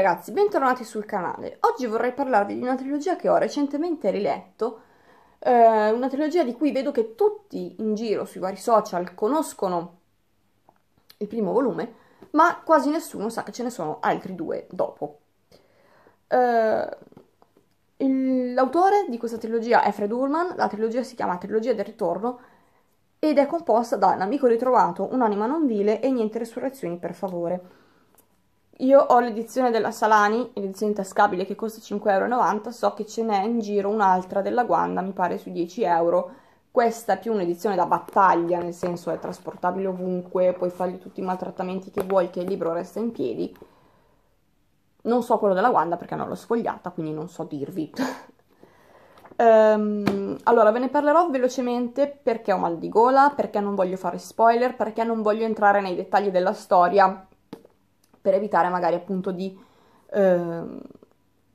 ragazzi, bentornati sul canale. Oggi vorrei parlarvi di una trilogia che ho recentemente riletto, eh, una trilogia di cui vedo che tutti in giro sui vari social conoscono il primo volume, ma quasi nessuno sa che ce ne sono altri due dopo. Eh, il, l'autore di questa trilogia è Fred Ullman, la trilogia si chiama Trilogia del Ritorno ed è composta da Un amico ritrovato, Un'anima non vile e Niente resurrezioni per favore. Io ho l'edizione della Salani, edizione intascabile che costa 5,90€, so che ce n'è in giro un'altra della Guanda, mi pare su 10 euro. Questa è più un'edizione da battaglia, nel senso è trasportabile ovunque, puoi fargli tutti i maltrattamenti che vuoi, che il libro resta in piedi. Non so quello della Wanda perché non l'ho sfogliata, quindi non so dirvi. um, allora, ve ne parlerò velocemente perché ho mal di gola, perché non voglio fare spoiler, perché non voglio entrare nei dettagli della storia per evitare magari appunto di eh,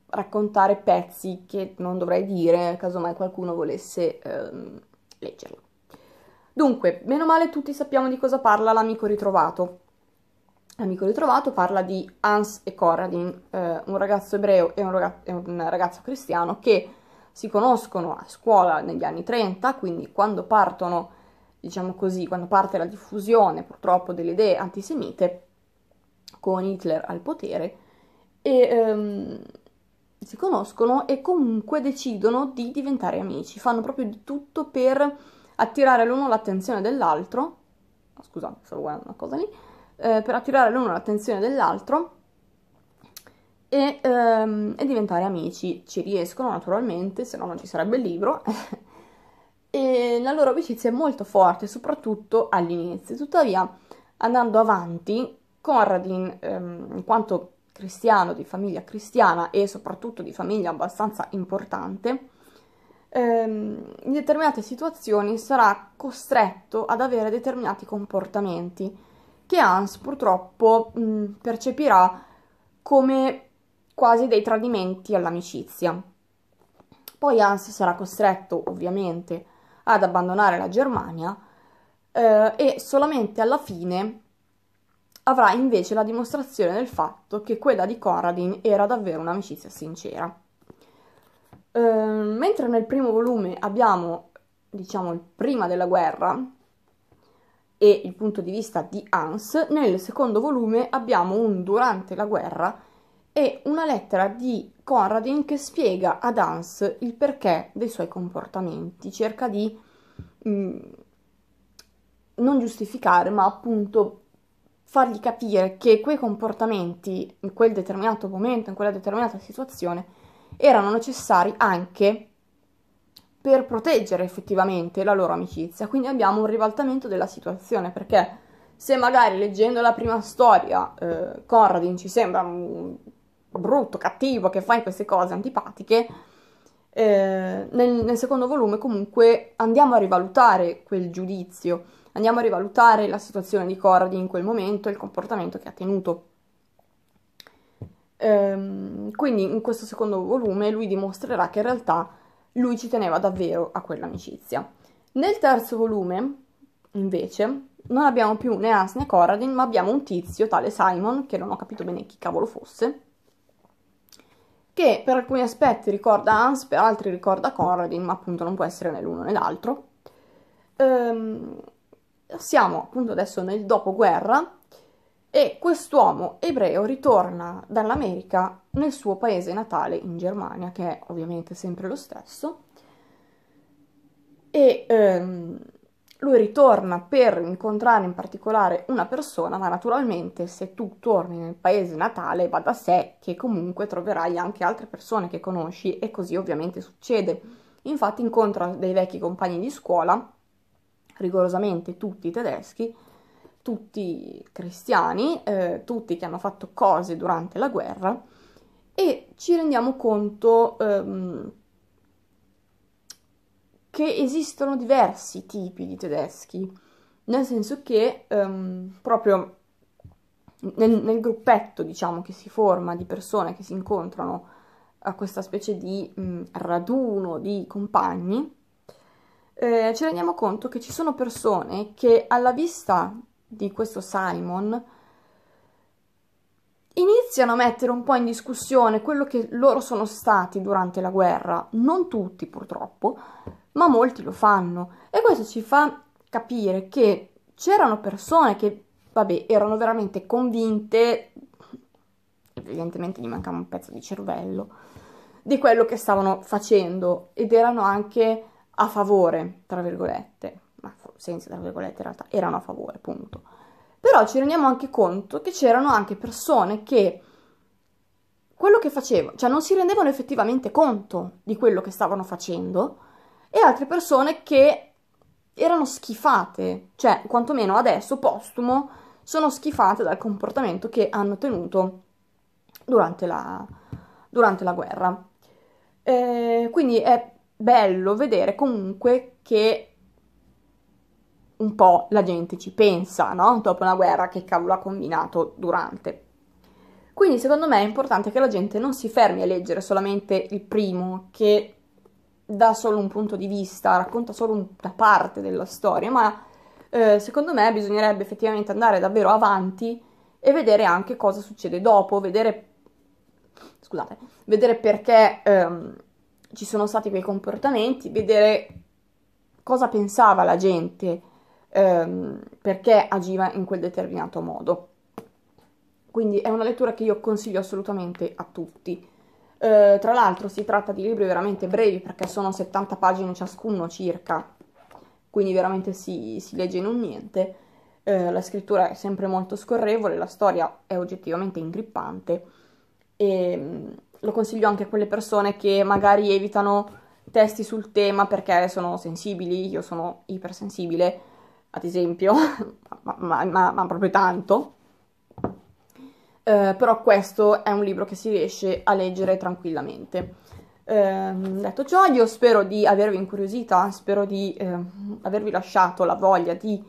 raccontare pezzi che non dovrei dire, casomai qualcuno volesse eh, leggerlo. Dunque, meno male tutti sappiamo di cosa parla l'amico ritrovato. L'amico ritrovato parla di Hans e Coradin, eh, un ragazzo ebreo e un, raga- e un ragazzo cristiano che si conoscono a scuola negli anni 30, quindi quando partono, diciamo così, quando parte la diffusione purtroppo delle idee antisemite, con Hitler al potere e ehm, si conoscono e comunque decidono di diventare amici, fanno proprio di tutto per attirare l'uno l'attenzione dell'altro, scusate, stavo guardando una cosa lì, eh, per attirare l'uno l'attenzione dell'altro e, ehm, e, diventare amici. Ci riescono naturalmente, se no non ci sarebbe il libro. e la loro amicizia è molto forte, soprattutto all'inizio. Tuttavia, andando avanti, Conradin, ehm, in quanto cristiano, di famiglia cristiana e soprattutto di famiglia abbastanza importante, ehm, in determinate situazioni sarà costretto ad avere determinati comportamenti che Hans purtroppo mh, percepirà come quasi dei tradimenti all'amicizia. Poi Hans sarà costretto ovviamente ad abbandonare la Germania eh, e solamente alla fine avrà invece la dimostrazione del fatto che quella di Corradin era davvero un'amicizia sincera. Ehm, mentre nel primo volume abbiamo, diciamo, il prima della guerra e il punto di vista di Hans, nel secondo volume abbiamo un durante la guerra e una lettera di Conradin che spiega ad Hans il perché dei suoi comportamenti, cerca di mh, mm, non giustificare, ma appunto fargli capire che quei comportamenti in quel determinato momento, in quella determinata situazione, erano necessari anche per proteggere effettivamente la loro amicizia. Quindi abbiamo un ribaltamento della situazione perché se magari leggendo la prima storia eh, Conradin ci sembra un brutto, cattivo che fa queste cose antipatiche, eh, nel, nel secondo volume comunque andiamo a rivalutare quel giudizio Andiamo a rivalutare la situazione di Cordy in quel momento e il comportamento che ha tenuto. Ehm, quindi in questo secondo volume lui dimostrerà che in realtà lui ci teneva davvero a quell'amicizia. Nel terzo volume, invece, non abbiamo più né Hans né Corradin, ma abbiamo un tizio, tale Simon, che non ho capito bene chi cavolo fosse, che per alcuni aspetti ricorda Hans, per altri ricorda Corradin, ma appunto non può essere né l'uno né l'altro. Ehm, siamo appunto adesso nel dopoguerra e quest'uomo ebreo ritorna dall'America nel suo paese natale in Germania, che è ovviamente sempre lo stesso, e ehm, lui ritorna per incontrare in particolare una persona, ma naturalmente se tu torni nel paese natale va da sé che comunque troverai anche altre persone che conosci e così ovviamente succede. Infatti incontra dei vecchi compagni di scuola rigorosamente tutti tedeschi, tutti cristiani, eh, tutti che hanno fatto cose durante la guerra e ci rendiamo conto ehm, che esistono diversi tipi di tedeschi, nel senso che ehm, proprio nel, nel, gruppetto, diciamo, che si forma di persone che si incontrano a questa specie di mh, raduno di compagni, eh, ci rendiamo conto che ci sono persone che alla vista di questo Simon iniziano a mettere un po' in discussione quello che loro sono stati durante la guerra, non tutti purtroppo, ma molti lo fanno e questo ci fa capire che c'erano persone che, vabbè, erano veramente convinte, evidentemente gli mancava un pezzo di cervello, di quello che stavano facendo ed erano anche a favore, tra virgolette, ma senza tra virgolette in realtà erano a favore, punto. Però ci rendiamo anche conto che c'erano anche persone che quello che facevano, cioè non si rendevano effettivamente conto di quello che stavano facendo e altre persone che erano schifate, cioè quantomeno adesso, postumo, sono schifate dal comportamento che hanno tenuto durante la, durante la guerra. Eh, quindi è bello vedere comunque che un po' la gente ci pensa, no? Dopo una guerra che cavolo ha combinato durante. Quindi secondo me è importante che la gente non si fermi a leggere solamente il primo, che dà solo un punto di vista, racconta solo una parte della storia, ma eh, secondo me bisognerebbe effettivamente andare davvero avanti e vedere anche cosa succede dopo, vedere, scusate, vedere perché... Ehm, ci sono stati quei comportamenti, vedere cosa pensava la gente, ehm, perché agiva in quel determinato modo. Quindi è una lettura che io consiglio assolutamente a tutti. Eh, tra l'altro si tratta di libri veramente brevi perché sono 70 pagine ciascuno circa, quindi veramente si, si legge in un niente. Eh, la scrittura è sempre molto scorrevole, la storia è oggettivamente ingrippante e ehm, lo consiglio anche a quelle persone che magari evitano testi sul tema perché sono sensibili, io sono ipersensibile, ad esempio, ma, ma, ma, ma proprio tanto. Eh, però questo è un libro che si riesce a leggere tranquillamente. Eh, detto ciò, io spero di avervi incuriosita, spero di eh, avervi lasciato la voglia di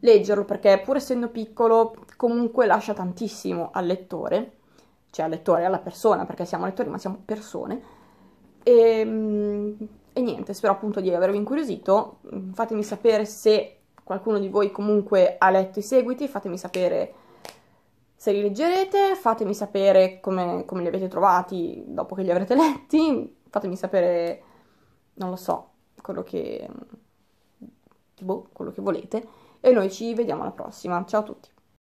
leggerlo perché pur essendo piccolo comunque lascia tantissimo al lettore cioè al lettore, alla persona, perché siamo lettori ma siamo persone. E, mm, e niente, spero appunto di avervi incuriosito, mm, fatemi sapere se qualcuno di voi comunque ha letto i seguiti, fatemi sapere se li leggerete, fatemi sapere come, come li avete trovati dopo che li avrete letti, fatemi sapere, non lo so, quello che, mm, boh, quello che volete e noi ci vediamo alla prossima, ciao a tutti!